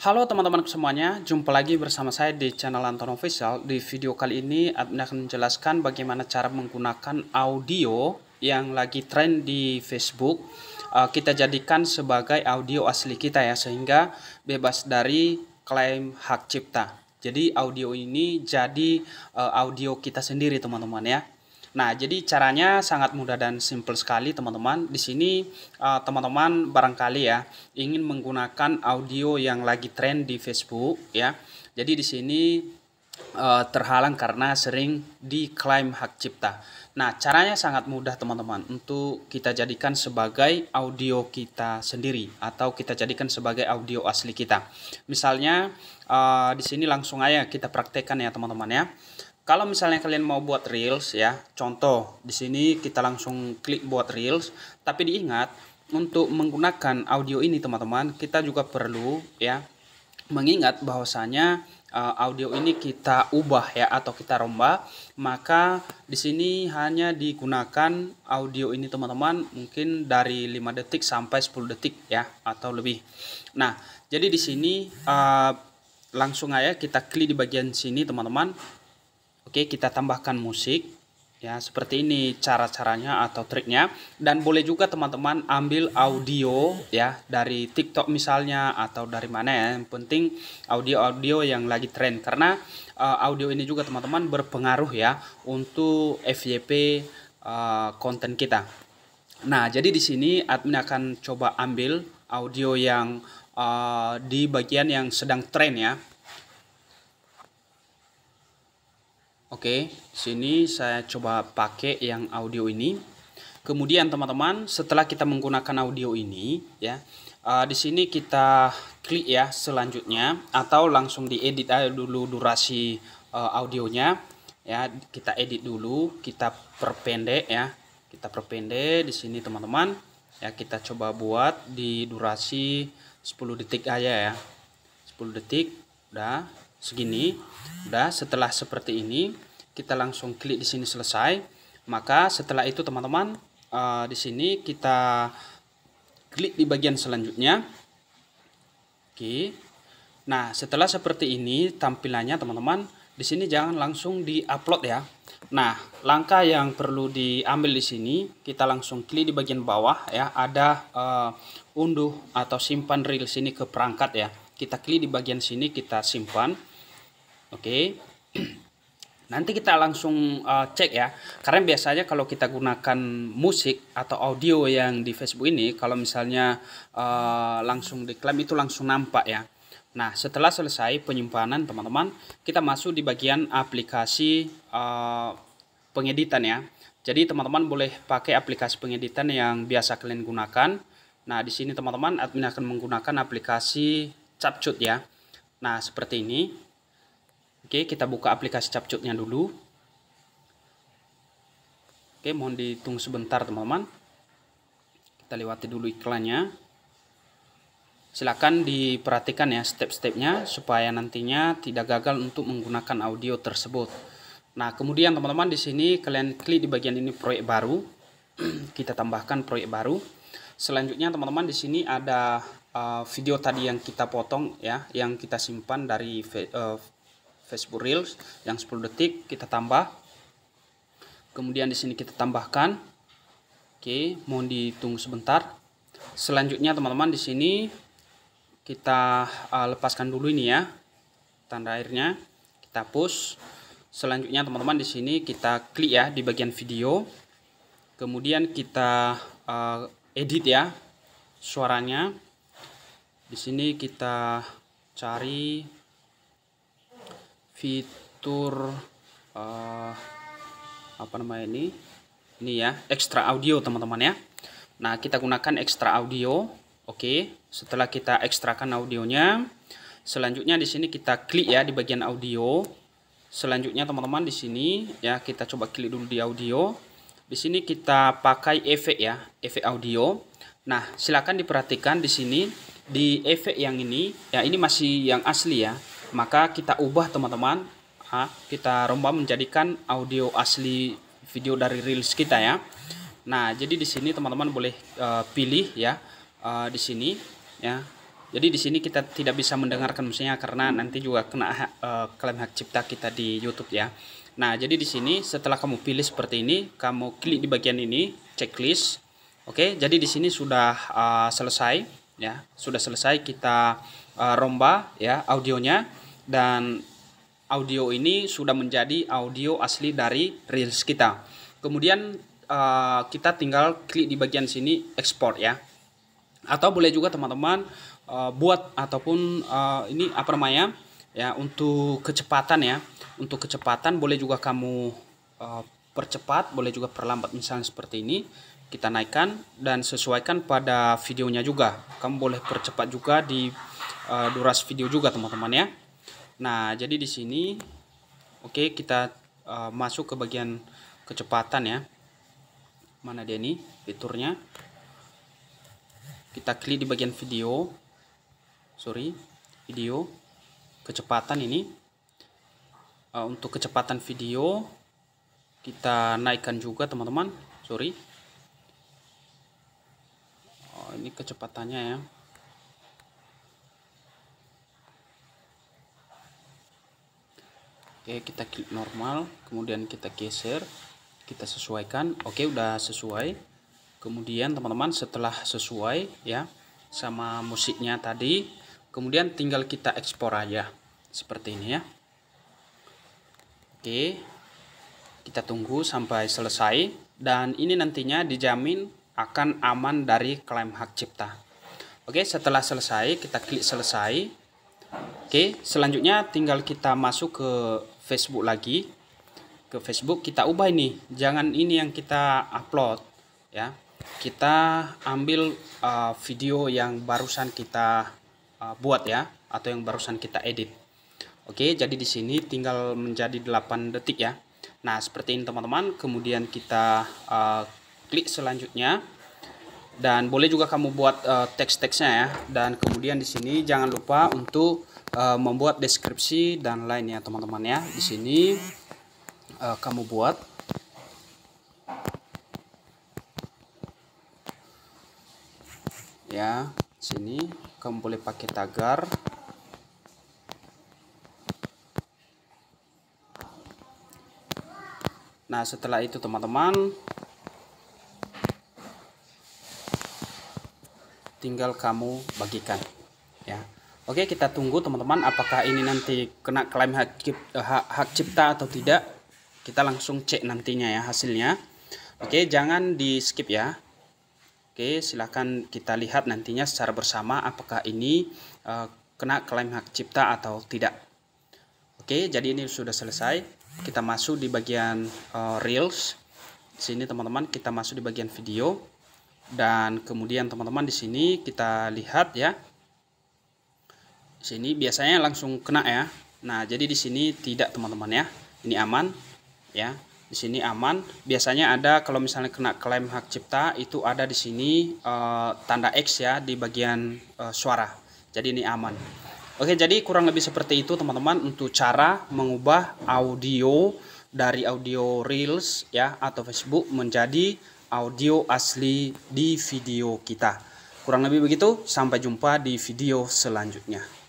Halo teman-teman semuanya, jumpa lagi bersama saya di channel Anton Official. Di video kali ini Admin akan menjelaskan bagaimana cara menggunakan audio yang lagi tren di Facebook. Eh, kita jadikan sebagai audio asli kita ya, sehingga bebas dari klaim hak cipta. Jadi audio ini jadi eh, audio kita sendiri teman-teman ya. Nah, jadi caranya sangat mudah dan simple sekali, teman-teman. Di sini teman eh, teman-teman barangkali ya ingin menggunakan audio yang lagi tren di Facebook ya. Jadi di sini uh, terhalang karena sering diklaim hak cipta. Nah, caranya sangat mudah teman-teman untuk kita jadikan sebagai audio kita sendiri atau kita jadikan sebagai audio asli kita. Misalnya uh, di sini langsung aja kita praktekkan ya teman-teman ya kalau misalnya kalian mau buat reels ya contoh di sini kita langsung klik buat reels tapi diingat untuk menggunakan audio ini teman-teman kita juga perlu ya mengingat bahwasanya uh, audio ini kita ubah ya atau kita rombak maka di sini hanya digunakan audio ini teman-teman mungkin dari 5 detik sampai 10 detik ya atau lebih nah jadi di sini uh, langsung aja kita klik di bagian sini teman-teman Oke, kita tambahkan musik. Ya, seperti ini cara-caranya atau triknya. Dan boleh juga teman-teman ambil audio ya dari TikTok misalnya atau dari mana ya. Yang penting audio-audio yang lagi tren karena uh, audio ini juga teman-teman berpengaruh ya untuk FYP uh, eh, konten kita. Nah, jadi di sini admin akan coba ambil audio yang uh, di bagian yang sedang tren ya. Oke, sini saya coba pakai yang audio ini. Kemudian teman-teman, setelah kita menggunakan audio ini, ya, uh, di sini kita klik ya selanjutnya atau langsung diedit aja dulu durasi uh, audionya, ya, kita edit dulu, kita perpendek ya, kita perpendek di sini teman-teman, ya, kita coba buat di durasi 10 detik aja ya, 10 detik, udah segini udah setelah seperti ini kita langsung klik di sini selesai maka setelah itu teman-teman uh, di sini kita klik di bagian selanjutnya oke nah setelah seperti ini tampilannya teman-teman di sini jangan langsung di upload ya nah langkah yang perlu diambil di sini kita langsung klik di bagian bawah ya ada uh, unduh atau simpan reel sini ke perangkat ya kita klik di bagian sini kita simpan Oke. Okay. Nanti kita langsung uh, cek ya. Karena biasanya kalau kita gunakan musik atau audio yang di Facebook ini kalau misalnya uh, langsung diklaim itu langsung nampak ya. Nah, setelah selesai penyimpanan teman-teman, kita masuk di bagian aplikasi uh, pengeditan ya. Jadi teman-teman boleh pakai aplikasi pengeditan yang biasa kalian gunakan. Nah, di sini teman-teman admin akan menggunakan aplikasi Capcut ya. Nah, seperti ini. Oke, kita buka aplikasi capcutnya dulu. Oke, mohon ditunggu sebentar teman-teman. Kita lewati dulu iklannya. Silakan diperhatikan ya step-stepnya supaya nantinya tidak gagal untuk menggunakan audio tersebut. Nah, kemudian teman-teman di sini kalian klik di bagian ini proyek baru. kita tambahkan proyek baru. Selanjutnya teman-teman di sini ada uh, video tadi yang kita potong ya, yang kita simpan dari uh, Facebook Reels yang 10 detik kita tambah. Kemudian di sini kita tambahkan. Oke, mohon ditunggu sebentar. Selanjutnya teman-teman di sini kita uh, lepaskan dulu ini ya. Tanda airnya kita push. Selanjutnya teman-teman di sini kita klik ya di bagian video. Kemudian kita uh, edit ya suaranya. Di sini kita cari fitur uh, apa namanya ini ini ya extra audio teman-teman ya nah kita gunakan extra audio oke setelah kita ekstrakan audionya selanjutnya di sini kita klik ya di bagian audio selanjutnya teman-teman di sini ya kita coba klik dulu di audio di sini kita pakai efek ya efek audio nah silakan diperhatikan di sini di efek yang ini ya ini masih yang asli ya maka kita ubah teman-teman kita rombak menjadikan audio asli video dari reels kita ya nah jadi di sini teman-teman boleh uh, pilih ya uh, di sini ya jadi di sini kita tidak bisa mendengarkan musiknya karena nanti juga kena uh, klaim hak cipta kita di YouTube ya nah jadi di sini setelah kamu pilih seperti ini kamu klik di bagian ini checklist oke jadi di sini sudah uh, selesai ya sudah selesai kita uh, romba ya audionya dan audio ini sudah menjadi audio asli dari reels kita kemudian uh, kita tinggal klik di bagian sini export ya atau boleh juga teman-teman uh, buat ataupun uh, ini apa namanya ya untuk kecepatan ya untuk kecepatan boleh juga kamu uh, percepat boleh juga perlambat misalnya seperti ini kita naikkan dan sesuaikan pada videonya juga. Kamu boleh percepat juga di uh, eh, durasi video juga teman-teman ya. Nah, jadi di sini oke okay, kita uh, masuk ke bagian kecepatan ya. Mana dia ini fiturnya? Kita klik di bagian video. Sorry, video kecepatan ini. Uh, untuk kecepatan video kita naikkan juga teman-teman. Sorry ini kecepatannya ya oke kita klik normal kemudian kita geser kita sesuaikan oke udah sesuai kemudian teman-teman setelah sesuai ya sama musiknya tadi kemudian tinggal kita ekspor aja seperti ini ya oke kita tunggu sampai selesai dan ini nantinya dijamin akan aman dari klaim hak cipta. Oke, setelah selesai kita klik selesai. Oke, selanjutnya tinggal kita masuk ke Facebook lagi. Ke Facebook kita ubah ini. Jangan ini yang kita upload ya. Kita ambil uh, video yang barusan kita uh, buat ya atau yang barusan kita edit. Oke, jadi di sini tinggal menjadi 8 detik ya. Nah, seperti ini teman-teman, kemudian kita uh, klik selanjutnya dan boleh juga kamu buat uh, teks-teksnya ya dan kemudian di sini jangan lupa untuk uh, membuat deskripsi dan lainnya teman-teman ya di sini uh, kamu buat ya sini kamu boleh pakai tagar nah setelah itu teman-teman tinggal kamu bagikan ya Oke kita tunggu teman-teman apakah ini nanti kena klaim hak, eh, hak, hak cipta atau tidak kita langsung cek nantinya ya hasilnya Oke jangan di skip ya Oke silahkan kita lihat nantinya secara bersama apakah ini uh, kena klaim hak cipta atau tidak Oke jadi ini sudah selesai kita masuk di bagian uh, reels sini teman-teman kita masuk di bagian video dan kemudian teman-teman di sini kita lihat ya. Di sini biasanya langsung kena ya. Nah, jadi di sini tidak teman-teman ya. Ini aman ya. Di sini aman. Biasanya ada kalau misalnya kena klaim hak cipta itu ada di sini e, tanda X ya di bagian e, suara. Jadi ini aman. Oke, jadi kurang lebih seperti itu teman-teman untuk cara mengubah audio dari audio Reels ya atau Facebook menjadi audio asli di video kita. Kurang lebih begitu, sampai jumpa di video selanjutnya.